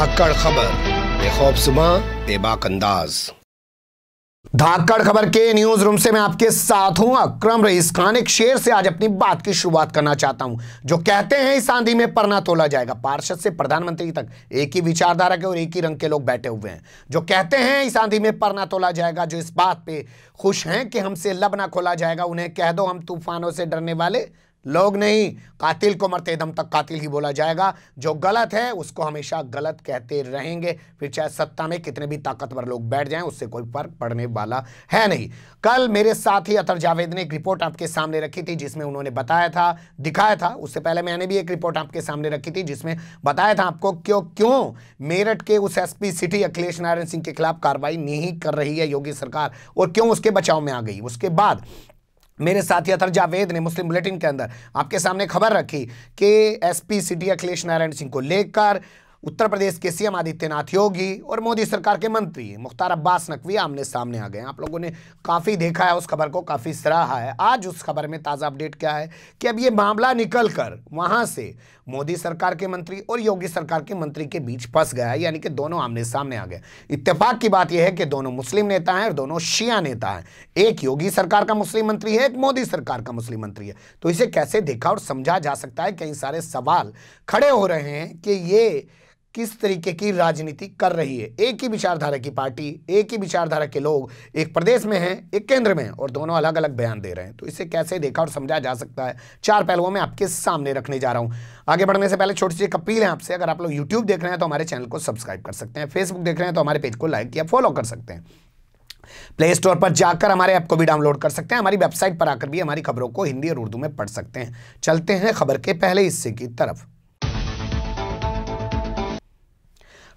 धाकड़ खबर बेखौफ सुबह बेबाक अंदाज़ धाकड़ खबर के न्यूज रूम से मैं आपके साथ हूं अक्रम रईस खान एक शेर से आज अपनी बात की शुरुआत करना चाहता हूं जो कहते हैं इस आंधी में परना तोला जाएगा पार्षद से प्रधानमंत्री तक एक ही विचारधारा के और एक ही रंग के लोग बैठे हुए हैं जो कहते हैं इस आंधी में परना तोला जाएगा जो इस बात पे खुश हैं कि हमसे लब ना खोला जाएगा उन्हें कह दो हम तूफानों से डरने वाले लोग नहीं कातिल को मरते दम तक कातिल ही बोला जाएगा जो गलत है उसको हमेशा गलत कहते रहेंगे फिर चाहे सत्ता में कितने भी ताकतवर लोग बैठ जाएं उससे कोई फर्क पड़ने वाला है नहीं कल मेरे साथ ही अतर जावेद ने एक रिपोर्ट आपके सामने रखी थी जिसमें उन्होंने बताया था दिखाया था उससे पहले मैंने भी एक रिपोर्ट आपके सामने रखी थी जिसमें बताया था आपको क्यों क्यों मेरठ के उस एस सिटी अखिलेश नारायण सिंह के खिलाफ कार्रवाई नहीं कर रही है योगी सरकार और क्यों उसके बचाव में आ गई उसके बाद मेरे साथी अतर जावेद ने मुस्लिम बुलेटिन के अंदर आपके सामने खबर रखी कि एसपी सिटी अखिलेश नारायण सिंह को लेकर उत्तर प्रदेश के सीएम आदित्यनाथ योगी और मोदी सरकार के मंत्री मुख्तार अब्बास नकवी आमने सामने आ गए आप लोगों ने काफ़ी देखा है उस खबर को काफ़ी सराहा है आज उस खबर में ताज़ा अपडेट क्या है कि अब ये मामला निकल कर वहाँ से मोदी सरकार के मंत्री और योगी सरकार के मंत्री के बीच फंस गया यानी कि दोनों आमने सामने आ गए इत्तेफाक की बात यह है कि दोनों मुस्लिम नेता हैं और दोनों शिया नेता हैं एक योगी सरकार का मुस्लिम मंत्री है एक मोदी सरकार का मुस्लिम मंत्री है तो इसे कैसे देखा और समझा जा सकता है कई सारे सवाल खड़े हो रहे हैं कि ये किस तरीके की राजनीति कर रही है एक ही विचारधारा की पार्टी एक ही विचारधारा के लोग एक प्रदेश में हैं एक केंद्र में और दोनों अलग अलग बयान दे रहे हैं तो इसे कैसे देखा और समझा जा सकता है चार पहलुओं में आपके सामने रखने जा रहा हूं आगे बढ़ने से पहले छोटी सी अपील है आपसे अगर आप लोग यूट्यूब देख रहे हैं तो हमारे चैनल को सब्सक्राइब कर सकते हैं फेसबुक देख रहे हैं तो हमारे पेज को लाइक या फॉलो कर सकते हैं प्ले स्टोर पर जाकर हमारे ऐप को भी डाउनलोड कर सकते हैं हमारी वेबसाइट पर आकर भी हमारी खबरों को हिंदी और उर्दू में पढ़ सकते हैं चलते हैं खबर के पहले हिस्से की तरफ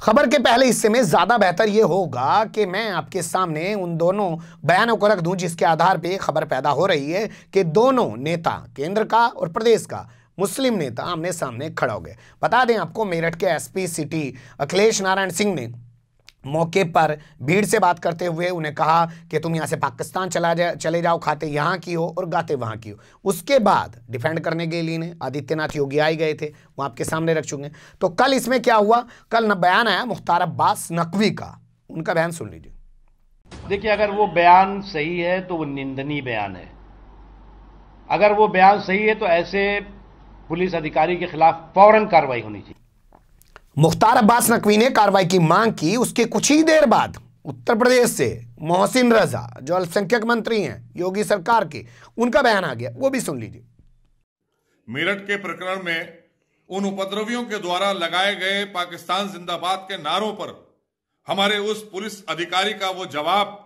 खबर के पहले हिस्से में ज़्यादा बेहतर यह होगा कि मैं आपके सामने उन दोनों बयानों को रख दूं जिसके आधार पर खबर पैदा हो रही है कि दोनों नेता केंद्र का और प्रदेश का मुस्लिम नेता आमने सामने खड़ा हो गए बता दें आपको मेरठ के एसपी सिटी अखिलेश नारायण सिंह ने मौके पर भीड़ से बात करते हुए उन्हें कहा कि तुम यहाँ से पाकिस्तान चला जा चले जाओ खाते यहाँ की हो और गाते वहाँ की हो उसके बाद डिफेंड करने के लिए आदित्यनाथ योगी आए गए थे वो आपके सामने रख चुके तो कल इसमें क्या हुआ कल बयान आया मुख्तार अब्बास नकवी का उनका बयान सुन लीजिए देखिए अगर वो बयान सही है तो वो निंदनीय बयान है अगर वो बयान सही है तो ऐसे पुलिस अधिकारी के खिलाफ फौरन कार्रवाई होनी चाहिए मुख्तार अब्बास नकवी ने कार्रवाई की मांग की उसके कुछ ही देर बाद उत्तर प्रदेश से मोहसिन रजा जो अल्पसंख्यक मंत्री हैं योगी सरकार के उनका बयान आ गया वो भी सुन लीजिए मेरठ के प्रकरण में उन उपद्रवियों के द्वारा लगाए गए पाकिस्तान जिंदाबाद के नारों पर हमारे उस पुलिस अधिकारी का वो जवाब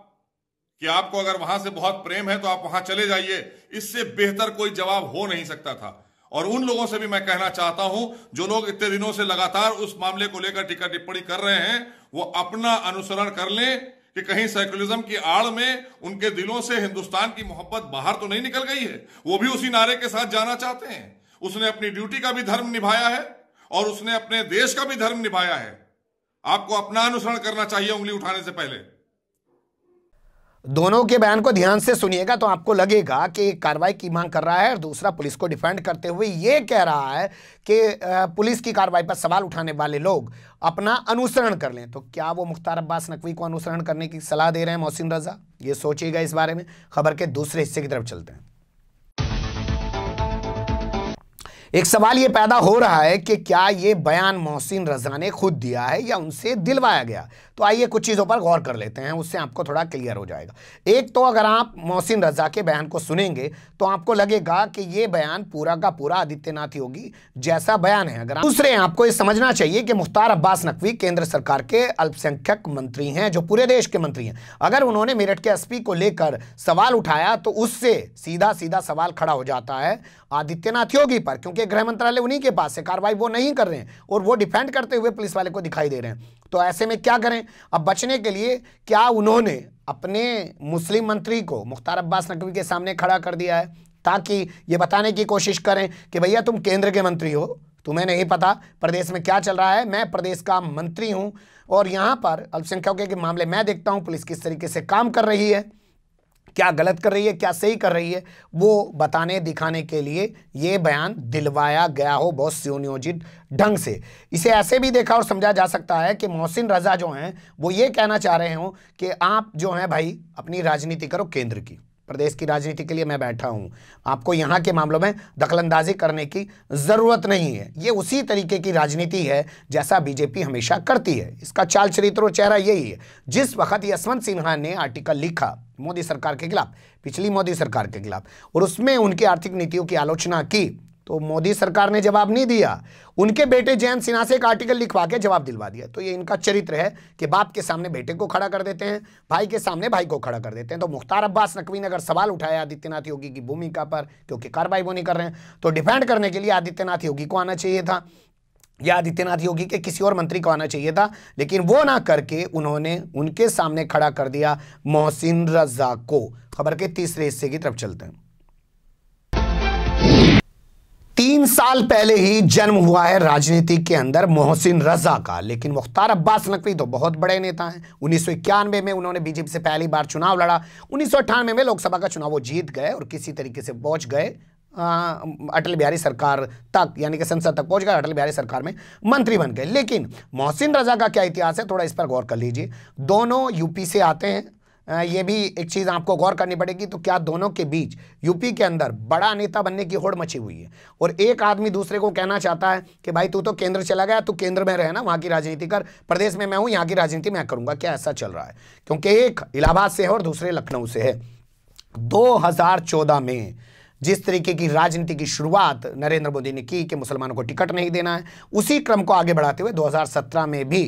कि आपको अगर वहां से बहुत प्रेम है तो आप वहां चले जाइए इससे बेहतर कोई जवाब हो नहीं सकता था और उन लोगों से भी मैं कहना चाहता हूं जो लोग इतने दिनों से लगातार उस मामले को लेकर टीका टिप्पणी कर रहे हैं वो अपना अनुसरण कर लें कि कहीं सेकुलरिज्म की आड़ में उनके दिलों से हिंदुस्तान की मोहब्बत बाहर तो नहीं निकल गई है वो भी उसी नारे के साथ जाना चाहते हैं उसने अपनी ड्यूटी का भी धर्म निभाया है और उसने अपने देश का भी धर्म निभाया है आपको अपना अनुसरण करना चाहिए उंगली उठाने से पहले दोनों के बयान को ध्यान से सुनिएगा तो आपको लगेगा कि एक कार्रवाई की मांग कर रहा है और दूसरा पुलिस को डिफेंड करते हुए ये कह रहा है कि पुलिस की कार्रवाई पर सवाल उठाने वाले लोग अपना अनुसरण कर लें तो क्या वो मुख्तार अब्बास नकवी को अनुसरण करने की सलाह दे रहे हैं मोहसिन रजा ये सोचिएगा इस बारे में खबर के दूसरे हिस्से की तरफ चलते हैं एक सवाल ये पैदा हो रहा है कि क्या ये बयान मोहसिन रजा ने खुद दिया है या उनसे दिलवाया गया तो आइए कुछ चीज़ों पर गौर कर लेते हैं उससे आपको थोड़ा क्लियर हो जाएगा एक तो अगर आप मोहसिन रजा के बयान को सुनेंगे तो आपको लगेगा कि ये बयान पूरा का पूरा आदित्यनाथ योगी जैसा बयान है अगर दूसरे आपको ये समझना चाहिए कि मुख्तार अब्बास नकवी केंद्र सरकार के अल्पसंख्यक मंत्री हैं जो पूरे देश के मंत्री हैं अगर उन्होंने मेरठ के एसपी को लेकर सवाल उठाया तो उससे सीधा सीधा सवाल खड़ा हो जाता है आदित्यनाथ योगी पर क्योंकि गृह मंत्रालय उन्हीं के पास है कार्रवाई वो नहीं कर रहे हैं और वो डिफेंड करते हुए पुलिस वाले को दिखाई दे रहे हैं तो ऐसे में क्या करें अब बचने के लिए क्या उन्होंने अपने मुस्लिम मंत्री को मुख्तार अब्बास नकवी के सामने खड़ा कर दिया है ताकि ये बताने की कोशिश करें कि भैया तुम केंद्र के मंत्री हो तुम्हें नहीं पता प्रदेश में क्या चल रहा है मैं प्रदेश का मंत्री हूँ और यहाँ पर अल्पसंख्यकों के मामले मैं देखता हूँ पुलिस किस तरीके से काम कर रही है क्या गलत कर रही है क्या सही कर रही है वो बताने दिखाने के लिए ये बयान दिलवाया गया हो बहुत सुनियोजित ढंग से इसे ऐसे भी देखा और समझा जा सकता है कि मोहसिन रजा जो हैं वो ये कहना चाह रहे हों कि आप जो हैं भाई अपनी राजनीति करो केंद्र की प्रदेश की राजनीति के लिए मैं बैठा हूँ आपको यहाँ के मामलों में दखलंदाजी करने की ज़रूरत नहीं है ये उसी तरीके की राजनीति है जैसा बीजेपी हमेशा करती है इसका चाल चरित्र चेहरा यही है जिस वक्त यशवंत सिन्हा ने आर्टिकल लिखा मोदी सरकार के खिलाफ पिछली मोदी सरकार के खिलाफ और उसमें उनकी आर्थिक नीतियों की आलोचना की तो मोदी सरकार ने जवाब नहीं दिया उनके बेटे जयंत सिन्हा से एक आर्टिकल लिखवा के जवाब दिलवा दिया तो ये इनका चरित्र है कि बाप के सामने बेटे को खड़ा कर देते हैं भाई के सामने भाई को खड़ा कर देते हैं तो मुख्तार अब्बास नकवी ने अगर सवाल उठाया आदित्यनाथ योगी की भूमिका पर क्योंकि कार्रवाई वो नहीं कर रहे हैं तो डिफेंड करने के लिए आदित्यनाथ योगी को आना चाहिए था या आदित्यनाथ योगी के किसी और मंत्री को आना चाहिए था लेकिन वो ना करके उन्होंने उनके सामने खड़ा कर दिया मोहसिन रजा को खबर के तीसरे हिस्से की तरफ चलते हैं तीन साल पहले ही जन्म हुआ है राजनीति के अंदर मोहसिन रजा का लेकिन मुख्तार अब्बास नकवी तो बहुत बड़े नेता हैं उन्नीस में उन्होंने बीजेपी से पहली बार चुनाव लड़ा उन्नीस में लोकसभा का चुनाव वो जीत गए और किसी तरीके से पहुंच गए अटल बिहारी सरकार तक यानी कि संसद तक पहुंच गए अटल बिहारी सरकार में मंत्री बन गए लेकिन मोहसिन रजा का क्या इतिहास है थोड़ा इस पर गौर कर लीजिए दोनों यूपी से आते हैं ये भी एक चीज़ आपको गौर करनी पड़ेगी तो क्या दोनों के बीच यूपी के अंदर बड़ा नेता बनने की होड़ मची हुई है और एक आदमी दूसरे को कहना चाहता है कि भाई तू तो केंद्र चला गया तू केंद्र में रहना वहाँ की राजनीति कर प्रदेश में मैं हूँ यहाँ की राजनीति मैं करूँगा क्या ऐसा चल रहा है क्योंकि एक इलाहाबाद से है और दूसरे लखनऊ से है दो में जिस तरीके की राजनीति की शुरुआत नरेंद्र मोदी ने की कि मुसलमानों को टिकट नहीं देना है उसी क्रम को आगे बढ़ाते हुए 2017 में भी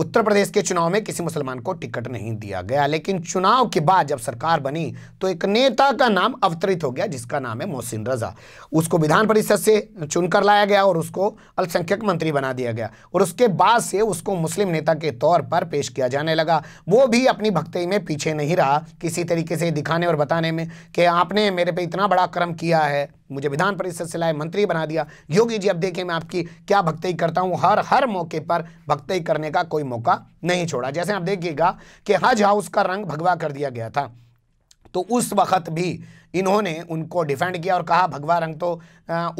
उत्तर प्रदेश के चुनाव में किसी मुसलमान को टिकट नहीं दिया गया लेकिन चुनाव के बाद जब सरकार बनी तो एक नेता का नाम अवतरित हो गया जिसका नाम है मोहसिन रजा उसको विधान परिषद से चुनकर लाया गया और उसको अल्पसंख्यक मंत्री बना दिया गया और उसके बाद से उसको मुस्लिम नेता के तौर पर पेश किया जाने लगा वो भी अपनी भक्ति में पीछे नहीं रहा किसी तरीके से दिखाने और बताने में कि आपने मेरे पे इतना बड़ा क्रम किया है मुझे विधान परिषद से लाए मंत्री बना दिया योगी जी अब देखिए मैं आपकी क्या भक्ति करता हूं हर हर मौके पर भक्ति करने का कोई मौका नहीं छोड़ा जैसे आप देखिएगा कि हज हाउस का रंग भगवा कर दिया गया था तो उस वक्त भी इन्होंने उनको डिफेंड किया और कहा भगवा रंग तो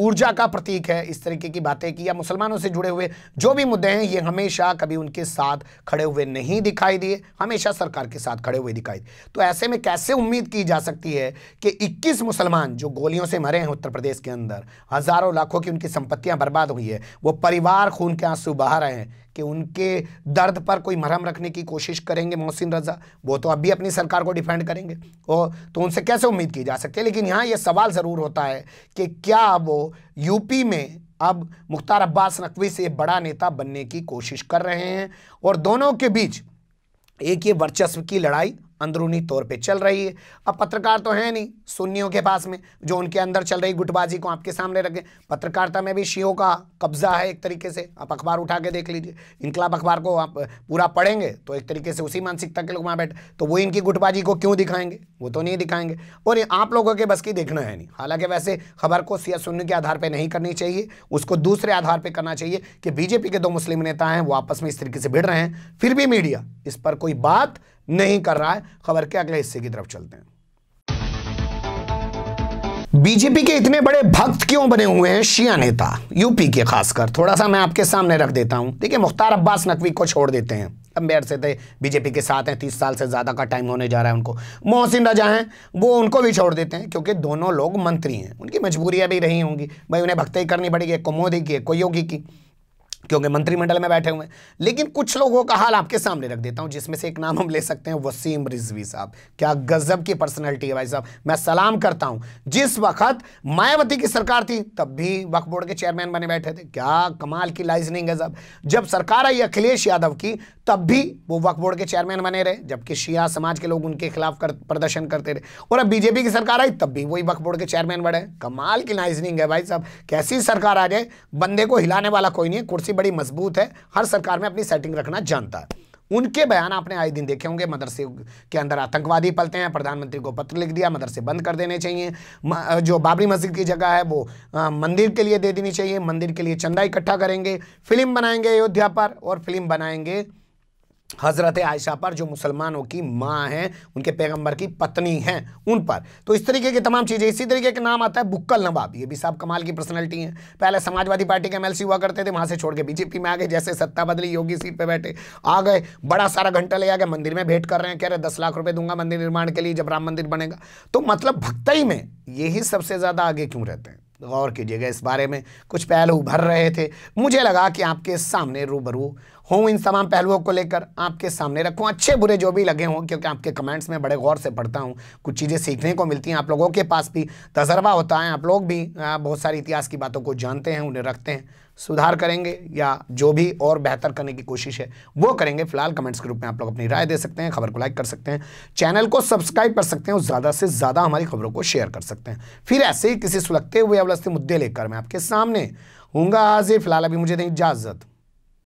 ऊर्जा का प्रतीक है इस तरीके की बातें की या मुसलमानों से जुड़े हुए जो भी मुद्दे हैं ये हमेशा कभी उनके साथ खड़े हुए नहीं दिखाई दिए हमेशा सरकार के साथ खड़े हुए दिखाई तो ऐसे में कैसे उम्मीद की जा सकती है कि 21 मुसलमान जो गोलियों से मरे हैं उत्तर प्रदेश के अंदर हज़ारों लाखों की उनकी संपत्तियां बर्बाद हुई है वो परिवार खून के आंसू बहा रहे हैं कि उनके दर्द पर कोई मरहम रखने की कोशिश करेंगे मोहसिन रजा वो तो अब भी अपनी सरकार को डिफेंड करेंगे और तो उनसे कैसे उम्मीद की जा सकते हैं लेकिन यहाँ यह सवाल ज़रूर होता है कि क्या वो यूपी में अब मुख्तार अब्बास नकवी से बड़ा नेता बनने की कोशिश कर रहे हैं और दोनों के बीच एक ये वर्चस्व की लड़ाई अंदरूनी तौर पे चल रही है अब पत्रकार तो है नहीं सुन्नियों के पास में जो उनके अंदर चल रही गुटबाजी को आपके सामने रखें पत्रकारिता में भी शियों का कब्जा है एक तरीके से आप अखबार उठा के देख लीजिए इनकलाब अखबार को आप पूरा पढ़ेंगे तो एक तरीके से उसी मानसिकता के लोग वहाँ बैठे तो वो इनकी गुटबाजी को क्यों दिखाएंगे वो तो नहीं दिखाएंगे और आप लोगों के बस की देखना है नहीं हालांकि वैसे खबर को सिया सुन्नी के आधार पर नहीं करनी चाहिए उसको दूसरे आधार पर करना चाहिए कि बीजेपी के दो मुस्लिम नेता हैं वो आपस में इस तरीके से भिड़ रहे हैं फिर भी मीडिया इस पर कोई बात नहीं कर रहा है खबर के अगले हिस्से की तरफ चलते हैं बीजेपी के इतने बड़े भक्त क्यों बने हुए हैं शिया नेता यूपी के खासकर थोड़ा सा मैं आपके सामने रख देता हूं देखिए मुख्तार अब्बास नकवी को छोड़ देते हैं लंबे अरसे थे बीजेपी के साथ हैं तीस साल से ज़्यादा का टाइम होने जा रहा है उनको मोहसिन रजा हैं वो उनको भी छोड़ देते हैं क्योंकि दोनों लोग मंत्री हैं उनकी मजबूरियाँ भी रही होंगी भाई उन्हें भक्ति करनी पड़ेगी एक को मोदी की एक को योगी की क्योंकि मंत्रिमंडल में बैठे हुए हैं लेकिन कुछ लोगों का हाल आपके सामने रख देता हूं जिसमें से एक नाम हम ले सकते हैं वसीम रिजवी साहब क्या गजब की पर्सनैलिटी है भाई साहब मैं सलाम करता हूं जिस वक्त मायावती की सरकार थी तब भी वक्फ बोर्ड के चेयरमैन बने बैठे थे क्या कमाल की लाइजनिंग है साहब जब सरकार आई अखिलेश यादव की तब भी वो वक्फ बोर्ड के चेयरमैन बने रहे जबकि शिया समाज के लोग उनके खिलाफ कर, प्रदर्शन करते रहे और अब बीजेपी की सरकार आई तब भी वही वक्फ बोर्ड के चेयरमैन बने कमाल की लाइजनिंग है भाई साहब कैसी सरकार आ जाए बंदे को हिलाने वाला कोई नहीं है कुर्सी डेमोक्रेसी बड़ी मजबूत है हर सरकार में अपनी सेटिंग रखना जानता है उनके बयान आपने आए दिन देखे होंगे मदरसे के अंदर आतंकवादी पलते हैं प्रधानमंत्री को पत्र लिख दिया मदरसे बंद कर देने चाहिए जो बाबरी मस्जिद की जगह है वो मंदिर के लिए दे देनी चाहिए मंदिर के लिए चंदा इकट्ठा करेंगे फिल्म बनाएंगे अयोध्या पर और फिल्म बनाएंगे हज़रत आयशा पर जो मुसलमानों की माँ हैं उनके पैगंबर की पत्नी हैं उन पर तो इस तरीके की तमाम चीज़ें इसी तरीके का नाम आता है बुक्कल नवाब ये भी साहब कमाल की पर्सनैलिटी हैं पहले समाजवादी पार्टी के एमएलसी हुआ करते थे वहाँ से छोड़ के बीजेपी में आ गए जैसे सत्ता बदली योगी सीट पर बैठे आ गए बड़ा सारा घंटा ले आ गए मंदिर में भेंट कर रहे हैं कह रहे दस लाख रुपये दूंगा मंदिर निर्माण के लिए जब राम मंदिर बनेगा तो मतलब भक्तई में यही सबसे ज़्यादा आगे क्यों रहते हैं गौर कीजिएगा इस बारे में कुछ पहलू भर रहे थे मुझे लगा कि आपके सामने रूबरू हूं इन तमाम पहलुओं को लेकर आपके सामने रखूँ अच्छे बुरे जो भी लगे हों क्योंकि आपके कमेंट्स में बड़े गौर से पढ़ता हूँ कुछ चीज़ें सीखने को मिलती हैं आप लोगों के पास भी तजर्बा होता है आप लोग भी बहुत सारी इतिहास की बातों को जानते हैं उन्हें रखते हैं सुधार करेंगे या जो भी और बेहतर करने की कोशिश है वो करेंगे फिलहाल कमेंट्स के रूप में आप लोग अपनी राय दे सकते हैं खबर को लाइक कर सकते हैं चैनल को सब्सक्राइब कर सकते हैं और ज़्यादा से ज़्यादा हमारी खबरों को शेयर कर सकते हैं फिर ऐसे ही किसी सुलगते हुए अवलस्ते मुद्दे लेकर मैं आपके सामने हूँगा हाजिर फिलहाल अभी मुझे दें इजाज़त